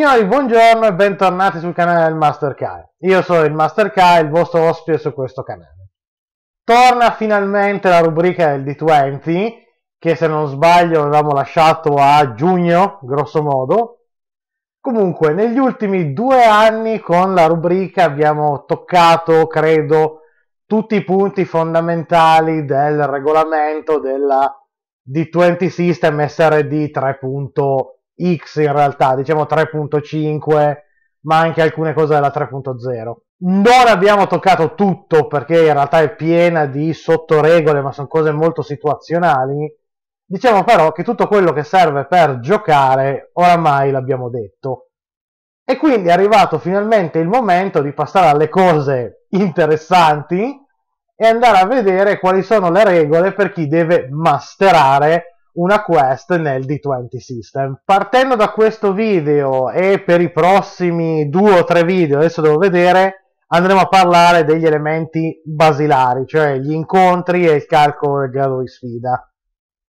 Signori, buongiorno e bentornati sul canale del Master Kai. Io sono il Master Kai, il vostro ospite su questo canale. Torna finalmente la rubrica del D20, che se non sbaglio avevamo lasciato a giugno, grosso modo. Comunque, negli ultimi due anni con la rubrica abbiamo toccato, credo, tutti i punti fondamentali del regolamento della D20 System SRD 3.0 X in realtà, diciamo 3.5, ma anche alcune cose della 3.0. Non abbiamo toccato tutto perché in realtà è piena di sottoregole, ma sono cose molto situazionali. Diciamo però che tutto quello che serve per giocare oramai l'abbiamo detto. E quindi è arrivato finalmente il momento di passare alle cose interessanti e andare a vedere quali sono le regole per chi deve masterare una quest nel D20 System. Partendo da questo video e per i prossimi due o tre video, adesso devo vedere, andremo a parlare degli elementi basilari, cioè gli incontri e il calcolo del grado di sfida.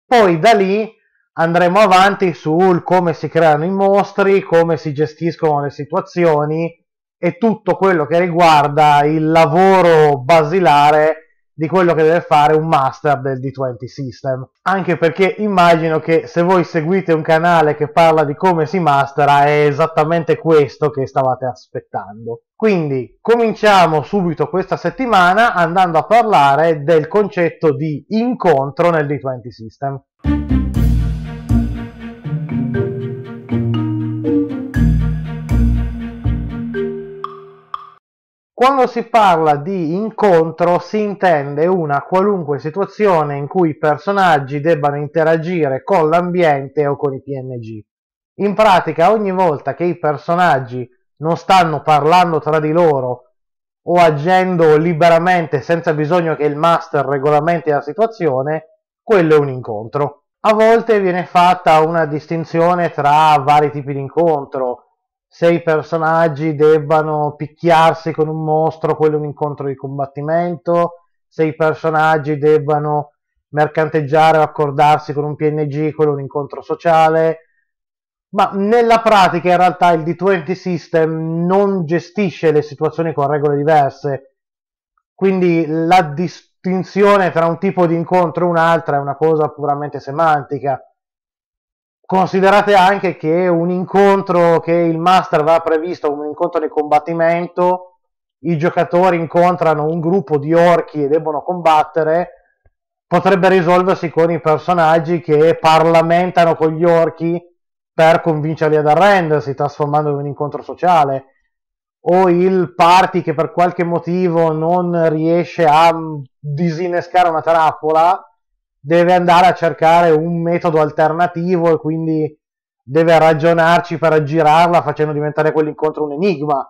Poi da lì andremo avanti sul come si creano i mostri, come si gestiscono le situazioni e tutto quello che riguarda il lavoro basilare di quello che deve fare un master del D20 System. Anche perché immagino che se voi seguite un canale che parla di come si mastera è esattamente questo che stavate aspettando. Quindi cominciamo subito questa settimana andando a parlare del concetto di incontro nel D20 System. Quando si parla di incontro si intende una qualunque situazione in cui i personaggi debbano interagire con l'ambiente o con i PNG. In pratica ogni volta che i personaggi non stanno parlando tra di loro o agendo liberamente senza bisogno che il master regolamenti la situazione, quello è un incontro. A volte viene fatta una distinzione tra vari tipi di incontro, se i personaggi debbano picchiarsi con un mostro, quello è un incontro di combattimento, se i personaggi debbano mercanteggiare o accordarsi con un PNG, quello è un incontro sociale. Ma nella pratica in realtà il D20 System non gestisce le situazioni con regole diverse, quindi la distinzione tra un tipo di incontro e un'altra è una cosa puramente semantica. Considerate anche che un incontro che il master aveva previsto come un incontro di combattimento, i giocatori incontrano un gruppo di orchi e debbono combattere, potrebbe risolversi con i personaggi che parlamentano con gli orchi per convincerli ad arrendersi, trasformando in un incontro sociale, o il party che per qualche motivo non riesce a disinnescare una trappola deve andare a cercare un metodo alternativo e quindi deve ragionarci per aggirarla facendo diventare quell'incontro un enigma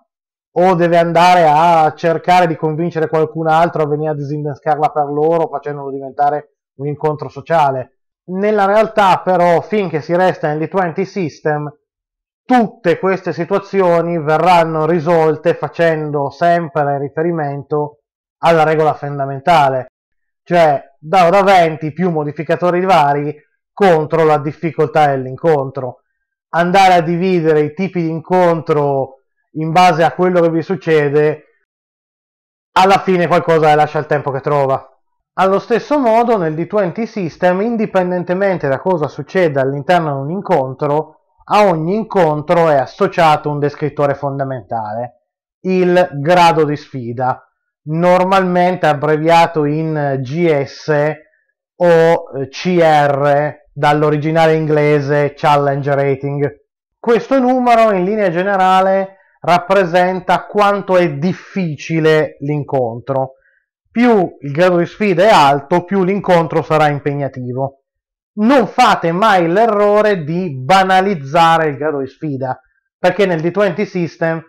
o deve andare a cercare di convincere qualcun altro a venire a disinnescarla per loro facendolo diventare un incontro sociale. Nella realtà però finché si resta nel nell'E20 System tutte queste situazioni verranno risolte facendo sempre riferimento alla regola fondamentale cioè da ora 20 più modificatori vari contro la difficoltà dell'incontro. Andare a dividere i tipi di incontro in base a quello che vi succede, alla fine qualcosa lascia il tempo che trova. Allo stesso modo nel D20 System, indipendentemente da cosa succeda all'interno di un incontro, a ogni incontro è associato un descrittore fondamentale, il grado di sfida, normalmente abbreviato in GS o eh, CR dall'originale inglese Challenge Rating. Questo numero in linea generale rappresenta quanto è difficile l'incontro. Più il grado di sfida è alto, più l'incontro sarà impegnativo. Non fate mai l'errore di banalizzare il grado di sfida, perché nel D20 System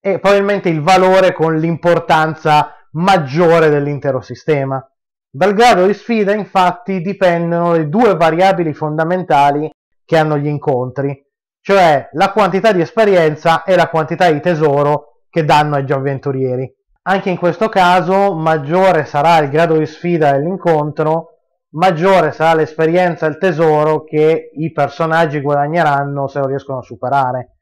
è probabilmente il valore con l'importanza maggiore dell'intero sistema. Dal grado di sfida infatti dipendono le due variabili fondamentali che hanno gli incontri, cioè la quantità di esperienza e la quantità di tesoro che danno ai giavventurieri. Anche in questo caso maggiore sarà il grado di sfida dell'incontro, maggiore sarà l'esperienza e il tesoro che i personaggi guadagneranno se lo riescono a superare.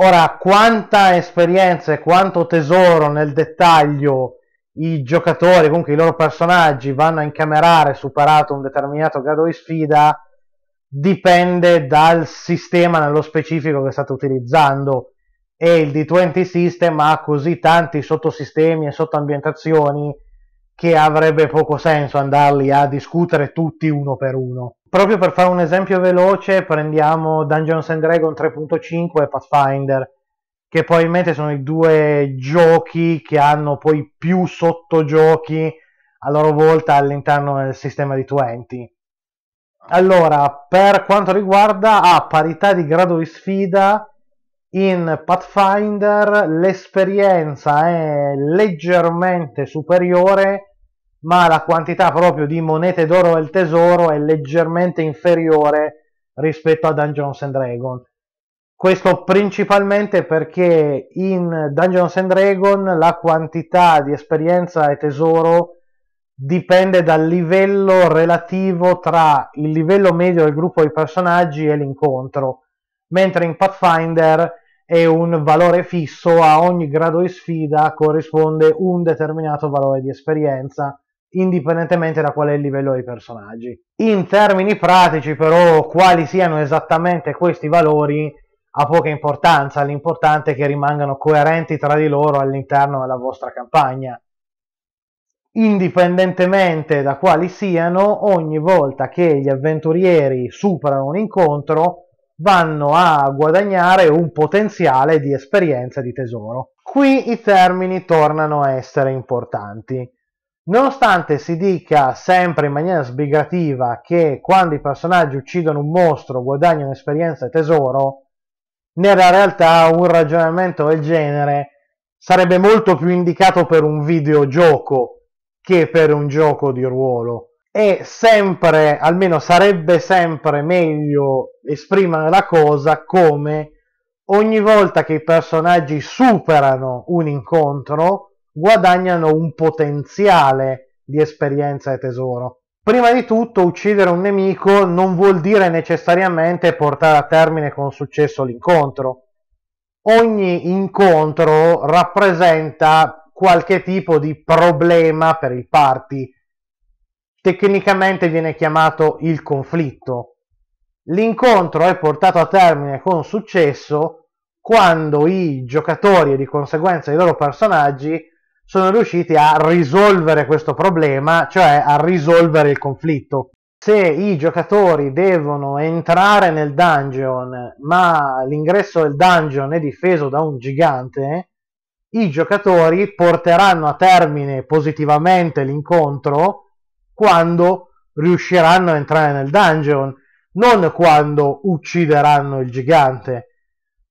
Ora, quanta esperienza e quanto tesoro nel dettaglio i giocatori, comunque i loro personaggi, vanno a incamerare superato un determinato grado di sfida, dipende dal sistema nello specifico che state utilizzando. E il D20 System ha così tanti sottosistemi e sottoambientazioni che avrebbe poco senso andarli a discutere tutti uno per uno. Proprio per fare un esempio veloce, prendiamo Dungeons and Dragons 3.5 e Pathfinder, che probabilmente sono i due giochi che hanno poi più sottogiochi a loro volta all'interno del sistema di Twenty. Allora, per quanto riguarda a parità di grado di sfida, in Pathfinder l'esperienza è leggermente superiore ma la quantità proprio di monete d'oro del tesoro è leggermente inferiore rispetto a Dungeons and Dragons. Questo principalmente perché in Dungeons and Dragons la quantità di esperienza e tesoro dipende dal livello relativo tra il livello medio del gruppo di personaggi e l'incontro, mentre in Pathfinder è un valore fisso, a ogni grado di sfida corrisponde un determinato valore di esperienza indipendentemente da qual è il livello dei personaggi. In termini pratici però quali siano esattamente questi valori ha poca importanza, l'importante è che rimangano coerenti tra di loro all'interno della vostra campagna. Indipendentemente da quali siano, ogni volta che gli avventurieri superano un incontro, vanno a guadagnare un potenziale di esperienza e di tesoro. Qui i termini tornano a essere importanti. Nonostante si dica sempre in maniera sbrigativa che quando i personaggi uccidono un mostro guadagnano esperienza e tesoro, nella realtà un ragionamento del genere sarebbe molto più indicato per un videogioco che per un gioco di ruolo. E sempre, almeno sarebbe sempre meglio esprimere la cosa come ogni volta che i personaggi superano un incontro, guadagnano un potenziale di esperienza e tesoro. Prima di tutto, uccidere un nemico non vuol dire necessariamente portare a termine con successo l'incontro. Ogni incontro rappresenta qualche tipo di problema per il party. Tecnicamente viene chiamato il conflitto. L'incontro è portato a termine con successo quando i giocatori e di conseguenza i loro personaggi sono riusciti a risolvere questo problema, cioè a risolvere il conflitto. Se i giocatori devono entrare nel dungeon, ma l'ingresso del dungeon è difeso da un gigante, i giocatori porteranno a termine positivamente l'incontro quando riusciranno a entrare nel dungeon, non quando uccideranno il gigante.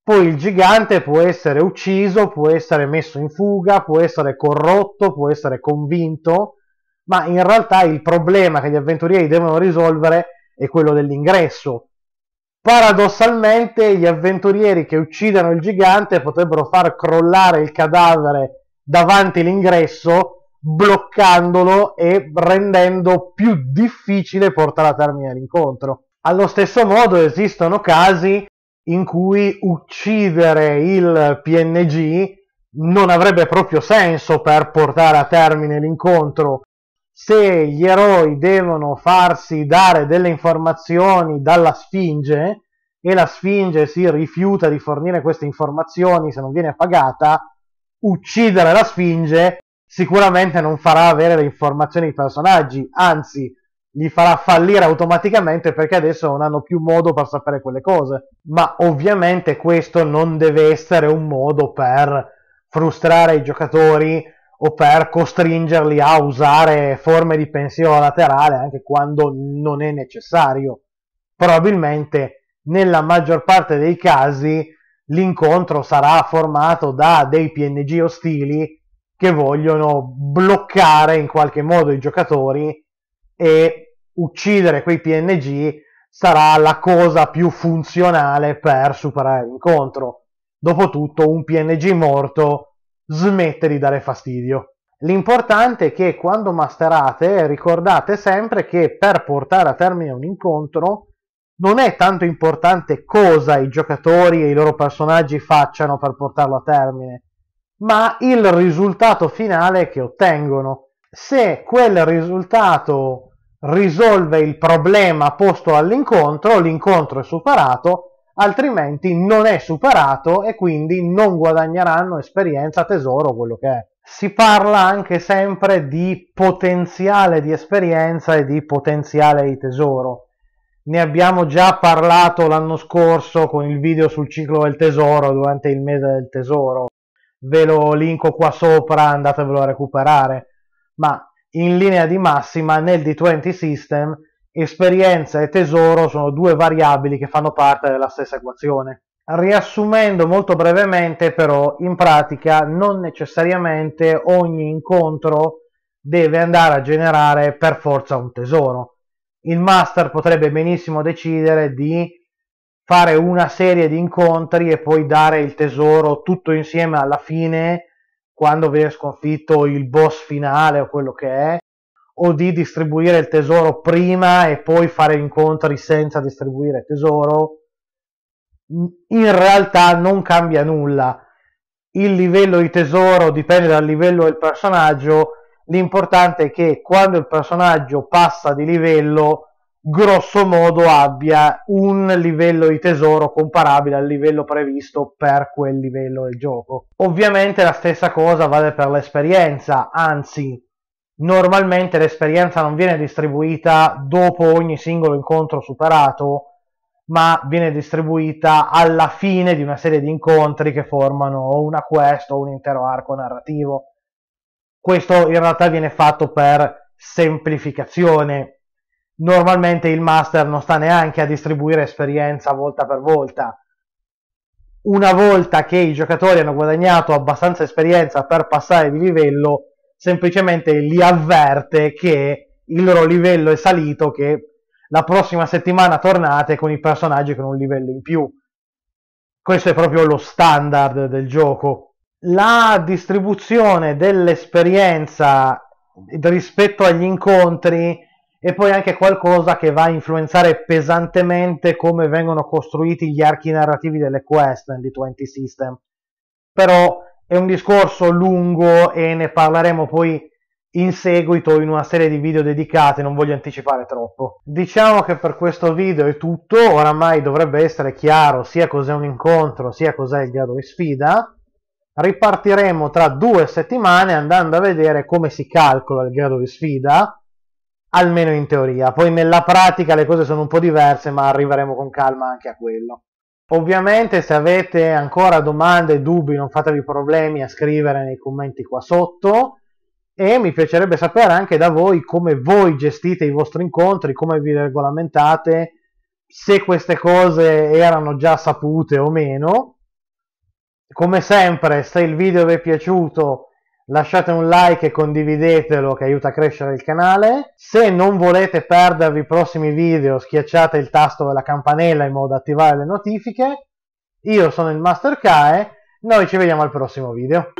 Poi il gigante può essere ucciso, può essere messo in fuga, può essere corrotto, può essere convinto, ma in realtà il problema che gli avventurieri devono risolvere è quello dell'ingresso. Paradossalmente gli avventurieri che uccidono il gigante potrebbero far crollare il cadavere davanti l'ingresso, bloccandolo e rendendo più difficile portare a termine l'incontro. Allo stesso modo esistono casi in cui uccidere il PNG non avrebbe proprio senso per portare a termine l'incontro. Se gli eroi devono farsi dare delle informazioni dalla Sfinge e la Sfinge si rifiuta di fornire queste informazioni se non viene pagata, uccidere la Sfinge sicuramente non farà avere le informazioni ai personaggi, anzi gli farà fallire automaticamente perché adesso non hanno più modo per sapere quelle cose. Ma ovviamente questo non deve essere un modo per frustrare i giocatori o per costringerli a usare forme di pensiero laterale anche quando non è necessario. Probabilmente nella maggior parte dei casi l'incontro sarà formato da dei PNG ostili che vogliono bloccare in qualche modo i giocatori e uccidere quei PNG sarà la cosa più funzionale per superare l'incontro. Dopotutto un PNG morto smette di dare fastidio. L'importante è che quando masterate ricordate sempre che per portare a termine un incontro non è tanto importante cosa i giocatori e i loro personaggi facciano per portarlo a termine, ma il risultato finale che ottengono. Se quel risultato risolve il problema posto all'incontro, l'incontro è superato, altrimenti non è superato e quindi non guadagneranno esperienza, tesoro, quello che è. Si parla anche sempre di potenziale di esperienza e di potenziale di tesoro. Ne abbiamo già parlato l'anno scorso con il video sul ciclo del tesoro durante il mese del tesoro. Ve lo linko qua sopra, andatevelo a recuperare. Ma in linea di massima nel D20 System esperienza e tesoro sono due variabili che fanno parte della stessa equazione. Riassumendo molto brevemente però, in pratica non necessariamente ogni incontro deve andare a generare per forza un tesoro. Il master potrebbe benissimo decidere di fare una serie di incontri e poi dare il tesoro tutto insieme alla fine quando viene sconfitto il boss finale o quello che è, o di distribuire il tesoro prima e poi fare incontri senza distribuire tesoro, in realtà non cambia nulla. Il livello di tesoro dipende dal livello del personaggio, l'importante è che quando il personaggio passa di livello grosso modo abbia un livello di tesoro comparabile al livello previsto per quel livello del gioco. Ovviamente la stessa cosa vale per l'esperienza, anzi normalmente l'esperienza non viene distribuita dopo ogni singolo incontro superato, ma viene distribuita alla fine di una serie di incontri che formano una quest o un intero arco narrativo. Questo in realtà viene fatto per semplificazione, normalmente il master non sta neanche a distribuire esperienza volta per volta. Una volta che i giocatori hanno guadagnato abbastanza esperienza per passare di livello, semplicemente li avverte che il loro livello è salito, che la prossima settimana tornate con i personaggi con un livello in più. Questo è proprio lo standard del gioco. La distribuzione dell'esperienza rispetto agli incontri e poi anche qualcosa che va a influenzare pesantemente come vengono costruiti gli archi narrativi delle quest di 20 System. Però è un discorso lungo e ne parleremo poi in seguito in una serie di video dedicate, non voglio anticipare troppo. Diciamo che per questo video è tutto, oramai dovrebbe essere chiaro sia cos'è un incontro, sia cos'è il grado di sfida. Ripartiremo tra due settimane andando a vedere come si calcola il grado di sfida, almeno in teoria. Poi nella pratica le cose sono un po' diverse, ma arriveremo con calma anche a quello. Ovviamente se avete ancora domande, dubbi, non fatevi problemi a scrivere nei commenti qua sotto e mi piacerebbe sapere anche da voi come voi gestite i vostri incontri, come vi regolamentate, se queste cose erano già sapute o meno. Come sempre, se il video vi è piaciuto lasciate un like e condividetelo che aiuta a crescere il canale. Se non volete perdervi i prossimi video schiacciate il tasto della campanella in modo da attivare le notifiche. Io sono il Master Kae, noi ci vediamo al prossimo video.